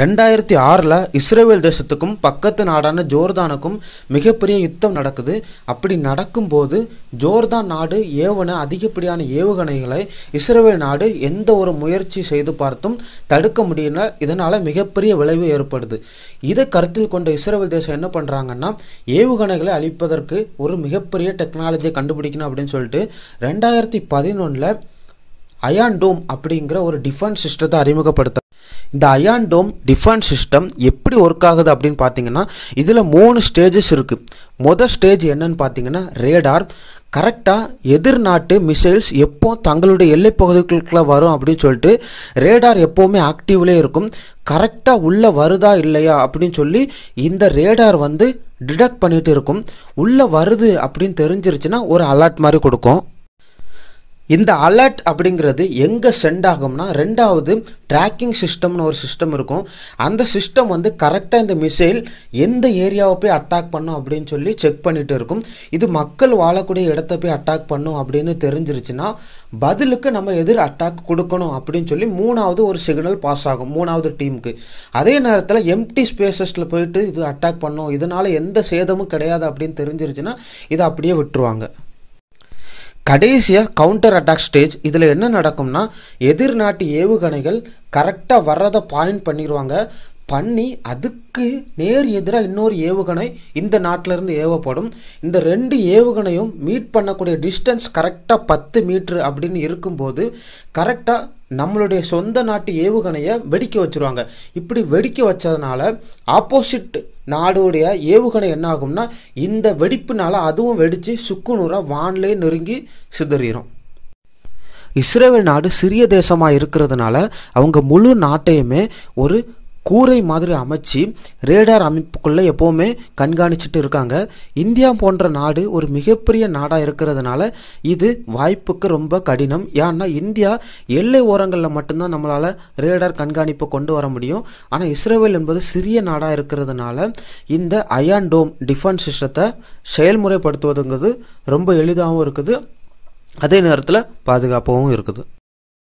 ரெண்டாயிரத்தி ஆறில் இஸ்ரேல் தேசத்துக்கும் பக்கத்து நாடான ஜோர்தானுக்கும் மிகப்பெரிய யுத்தம் நடக்குது அப்படி நடக்கும்போது ஜோர்தான் நாடு ஏவன அதிகப்படியான ஏவுகணைகளை இஸ்ரேல் நாடு எந்த ஒரு முயற்சி செய்து பார்த்தும் தடுக்க முடியல இதனால் மிகப்பெரிய விளைவு ஏற்படுது இதை கருத்தில் கொண்ட இஸ்ரேல் தேசம் என்ன பண்ணுறாங்கன்னா ஏவுகணைகளை அழிப்பதற்கு ஒரு மிகப்பெரிய டெக்னாலஜியை கண்டுபிடிக்கணும் அப்படின்னு சொல்லிட்டு ரெண்டாயிரத்தி பதினொன்றில் அயான் டோம் அப்படிங்கிற ஒரு டிஃபென்ஸ் சிஸ்டத்தை அறிமுகப்படுத்த இந்த அயான் டோம் டிஃபென்ஸ் சிஸ்டம் எப்படி ஒர்க் ஆகுது அப்படின்னு பார்த்தீங்கன்னா இதில் மூணு ஸ்டேஜஸ் இருக்குது மொதல் ஸ்டேஜ் என்னன்னு பார்த்தீங்கன்னா ரேடார் கரெக்டாக எதிர் நாட்டு மிசைல்ஸ் எப்போ தங்களுடைய எல்லைப்பகுதிகளுக்குள்ளே வரும் அப்படின்னு சொல்லிட்டு ரேடார் எப்போவுமே ஆக்டிவ்லேயே இருக்கும் கரெக்டாக உள்ளே வருதா இல்லையா அப்படின்னு சொல்லி இந்த ரேடார் வந்து டிடெக்ட் பண்ணிகிட்டு இருக்கும் உள்ளே வருது அப்படின்னு தெரிஞ்சிருச்சுன்னா ஒரு அலர்ட் மாதிரி கொடுக்கும் இந்த அலர்ட் அப்படிங்கிறது எங்கே சென்ட் ஆகும்னா ரெண்டாவது ட்ராக்கிங் சிஸ்டம்னு ஒரு சிஸ்டம் இருக்கும் அந்த சிஸ்டம் வந்து கரெக்டாக இந்த மிசைல் எந்த ஏரியாவை போய் அட்டாக் பண்ணும் அப்படின்னு சொல்லி செக் பண்ணிட்டு இருக்கும் இது மக்கள் வாழக்கூடிய இடத்த போய் அட்டாக் பண்ணும் அப்படின்னு தெரிஞ்சிருச்சுன்னா பதிலுக்கு நம்ம எதிர் அட்டாக் கொடுக்கணும் அப்படின்னு சொல்லி மூணாவது ஒரு சிக்னல் பாஸ் ஆகும் மூணாவது டீமுக்கு அதே நேரத்தில் எம்டி ஸ்பேசஸில் போயிட்டு இது அட்டாக் பண்ணும் இதனால் எந்த சேதமும் கிடையாது அப்படின்னு தெரிஞ்சிருச்சுன்னா இதை அப்படியே விட்டுருவாங்க கடைசியாக கவுண்டர் அட்டாக் ஸ்டேஜ் இதில் என்ன நடக்கும்னா எதிர் நாட்டு ஏவுகணைகள் கரெக்டாக வர்றதை பாயிண்ட் பண்ணிடுவாங்க பண்ணி அதுக்கு நேர் எதிராக இன்னொரு ஏவுகணை இந்த நாட்டிலேருந்து ஏவப்படும் இந்த ரெண்டு ஏவுகணையும் மீட் பண்ணக்கூடிய டிஸ்டன்ஸ் கரெக்டாக பத்து மீட்ரு அப்படின்னு இருக்கும்போது கரெக்டாக நம்மளுடைய சொந்த நாட்டு ஏவுகணையை வெடிக்க வச்சுருவாங்க இப்படி வெடிக்க வச்சதுனால ஆப்போசிட் நாடுடைய ஏவுகணை என்ன ஆகும்னா இந்த வெடிப்புனால அதுவும் வெடித்து சுக்குநூறாக வானிலே நெருங்கி சிதறிடும் இஸ்ரேல் நாடு சிறிய தேசமாக இருக்கிறதுனால அவங்க முழு நாட்டையுமே ஒரு கூரை மாதிரி அமைச்சு ரேடார் அமைப்புக்குள்ளே எப்போவுமே கண்காணிச்சுட்டு இருக்காங்க இந்தியா போன்ற நாடு ஒரு மிகப்பெரிய நாடாக இருக்கிறதுனால இது வாய்ப்புக்கு ரொம்ப கடினம் ஏன்னா இந்தியா எல்லை ஓரங்களில் மட்டும்தான் நம்மளால் ரேடார் கண்காணிப்பு கொண்டு வர முடியும் ஆனால் இஸ்ரேல் என்பது சிறிய நாடாக இருக்கிறதுனால இந்த அயான் டோம் டிஃபென்ஸ் சிஸ்டத்தை செயல்முறைப்படுத்துவதுங்கிறது ரொம்ப எளிதாகவும் இருக்குது அதே நேரத்தில் பாதுகாப்பாகவும் இருக்குது